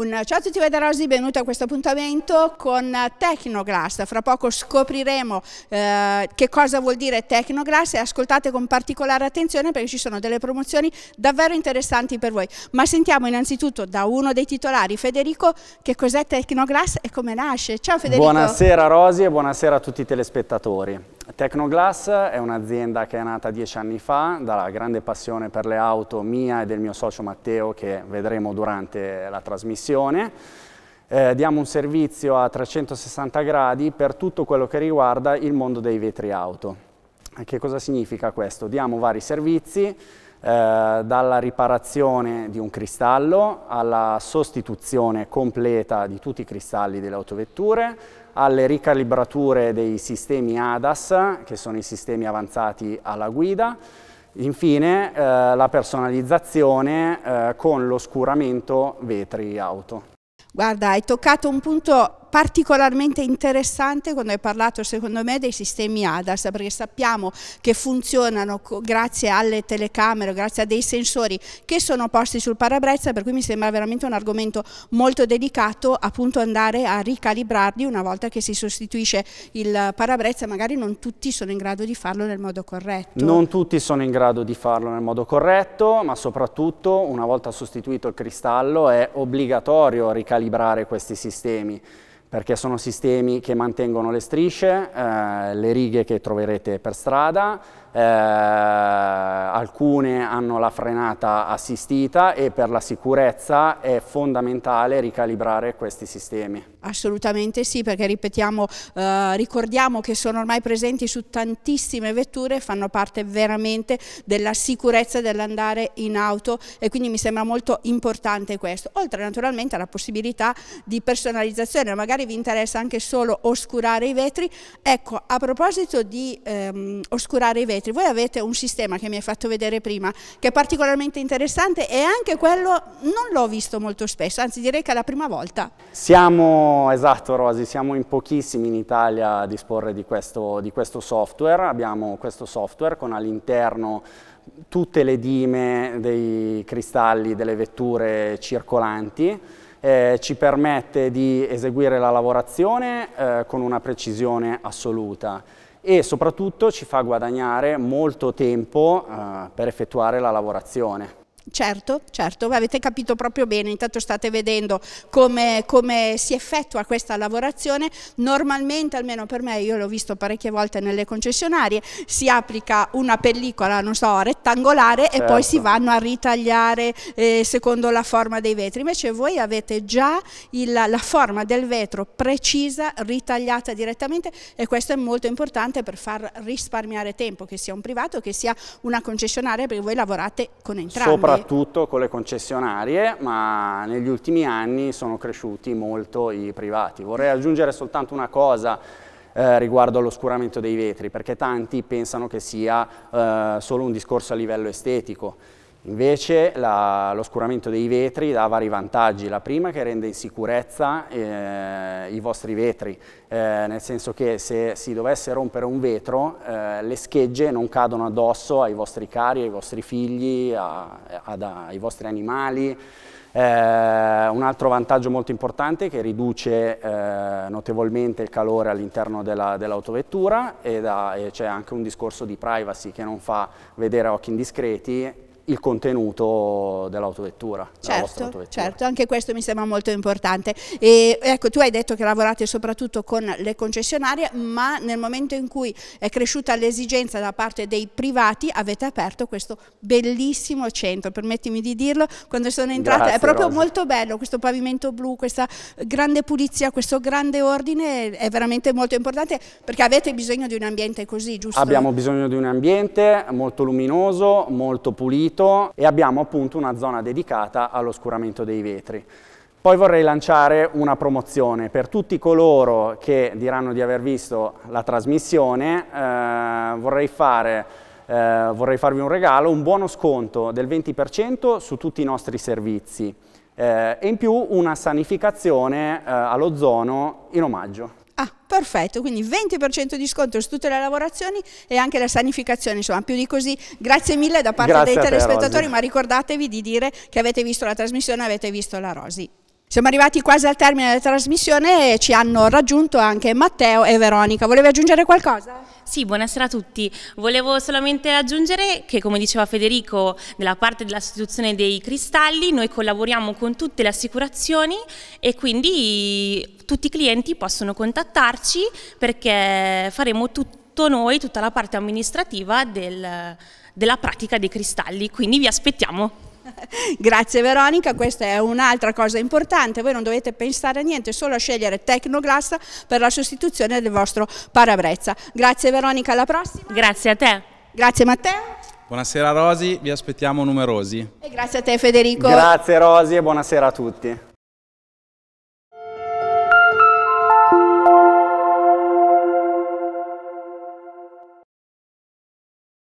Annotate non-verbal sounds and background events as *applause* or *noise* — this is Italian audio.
Un ciao a tutti voi da Rosi, benvenuti a questo appuntamento con Tecnoglass. Fra poco scopriremo eh, che cosa vuol dire Tecnoglass e ascoltate con particolare attenzione perché ci sono delle promozioni davvero interessanti per voi. Ma sentiamo innanzitutto da uno dei titolari, Federico, che cos'è Tecnoglass e come nasce. Ciao Federico. Buonasera Rosi e buonasera a tutti i telespettatori. Tecnoglass è un'azienda che è nata dieci anni fa dalla grande passione per le auto mia e del mio socio Matteo che vedremo durante la trasmissione. Eh, diamo un servizio a 360 gradi per tutto quello che riguarda il mondo dei vetri auto. Che cosa significa questo? Diamo vari servizi, eh, dalla riparazione di un cristallo alla sostituzione completa di tutti i cristalli delle autovetture, alle ricalibrature dei sistemi ADAS, che sono i sistemi avanzati alla guida, Infine eh, la personalizzazione eh, con l'oscuramento vetri auto. Guarda, hai toccato un punto particolarmente interessante quando hai parlato secondo me dei sistemi ADAS perché sappiamo che funzionano grazie alle telecamere, grazie a dei sensori che sono posti sul parabrezza per cui mi sembra veramente un argomento molto delicato appunto andare a ricalibrarli una volta che si sostituisce il parabrezza magari non tutti sono in grado di farlo nel modo corretto. Non tutti sono in grado di farlo nel modo corretto ma soprattutto una volta sostituito il cristallo è obbligatorio ricalibrare questi sistemi perché sono sistemi che mantengono le strisce, eh, le righe che troverete per strada, eh, alcune hanno la frenata assistita e per la sicurezza è fondamentale ricalibrare questi sistemi. Assolutamente sì, perché ripetiamo, eh, ricordiamo che sono ormai presenti su tantissime vetture e fanno parte veramente della sicurezza dell'andare in auto e quindi mi sembra molto importante questo, oltre naturalmente alla possibilità di personalizzazione, magari magari vi interessa anche solo oscurare i vetri. Ecco, a proposito di ehm, oscurare i vetri, voi avete un sistema che mi hai fatto vedere prima, che è particolarmente interessante e anche quello non l'ho visto molto spesso, anzi direi che è la prima volta. Siamo, esatto Rosi, siamo in pochissimi in Italia a disporre di questo, di questo software, abbiamo questo software con all'interno tutte le dime dei cristalli delle vetture circolanti eh, ci permette di eseguire la lavorazione eh, con una precisione assoluta e soprattutto ci fa guadagnare molto tempo eh, per effettuare la lavorazione. Certo, certo, avete capito proprio bene, intanto state vedendo come, come, si effettua questa lavorazione, normalmente almeno per me, io l'ho visto parecchie volte nelle concessionarie, si applica una pellicola, non so, rettangolare certo. e poi si certo. vanno a ritagliare eh, secondo la forma dei vetri, invece voi avete già il, la forma del vetro precisa, ritagliata direttamente e questo è molto importante per far risparmiare tempo, che sia un privato, che sia una concessionaria, perché voi lavorate con entrambi. Sopra soprattutto con le concessionarie, ma negli ultimi anni sono cresciuti molto i privati. Vorrei aggiungere soltanto una cosa eh, riguardo all'oscuramento dei vetri, perché tanti pensano che sia eh, solo un discorso a livello estetico. Invece l'oscuramento dei vetri dà vari vantaggi. La prima è che rende in sicurezza eh, i vostri vetri, eh, nel senso che se si dovesse rompere un vetro eh, le schegge non cadono addosso ai vostri cari, ai vostri figli, a, ad, ai vostri animali. Eh, un altro vantaggio molto importante è che riduce eh, notevolmente il calore all'interno dell'autovettura dell e c'è anche un discorso di privacy che non fa vedere a occhi indiscreti il contenuto dell'autovettura. Certo, certo, anche questo mi sembra molto importante. E, ecco, tu hai detto che lavorate soprattutto con le concessionarie, ma nel momento in cui è cresciuta l'esigenza da parte dei privati avete aperto questo bellissimo centro, permettimi di dirlo, quando sono entrata Grazie, è proprio Rosa. molto bello questo pavimento blu, questa grande pulizia, questo grande ordine, è veramente molto importante perché avete bisogno di un ambiente così, giusto? Abbiamo bisogno di un ambiente molto luminoso, molto pulito, dritto e abbiamo appunto una zona dedicata all'oscuramento dei vetri. Poi vorrei lanciare una promozione per tutti coloro che diranno di aver visto la trasmissione, eh, vorrei, fare, eh, vorrei farvi un regalo, un buono sconto del 20% su tutti i nostri servizi eh, e in più una sanificazione eh, all'ozono in omaggio perfetto, quindi 20% di sconto su tutte le lavorazioni e anche la sanificazione, insomma più di così, grazie mille da parte grazie dei telespettatori, te, ma ricordatevi di dire che avete visto la trasmissione, avete visto la Rosi. Siamo arrivati quasi al termine della trasmissione e ci hanno raggiunto anche Matteo e Veronica. Volevi aggiungere qualcosa? Sì, buonasera a tutti. Volevo solamente aggiungere che, come diceva Federico, nella parte della sostituzione dei cristalli noi collaboriamo con tutte le assicurazioni e quindi tutti i clienti possono contattarci perché faremo tutto noi, tutta la parte amministrativa del, della pratica dei cristalli. Quindi vi aspettiamo. *laughs* Grazie Veronica, questa è un'altra cosa importante, voi non dovete pensare a niente, solo a scegliere Tecnoglass per la sostituzione del vostro parabrezza. Grazie Veronica, alla prossima. Grazie a te. Grazie Matteo. Buonasera Rosi, vi aspettiamo numerosi. E grazie a te Federico. Grazie Rosi e buonasera a tutti.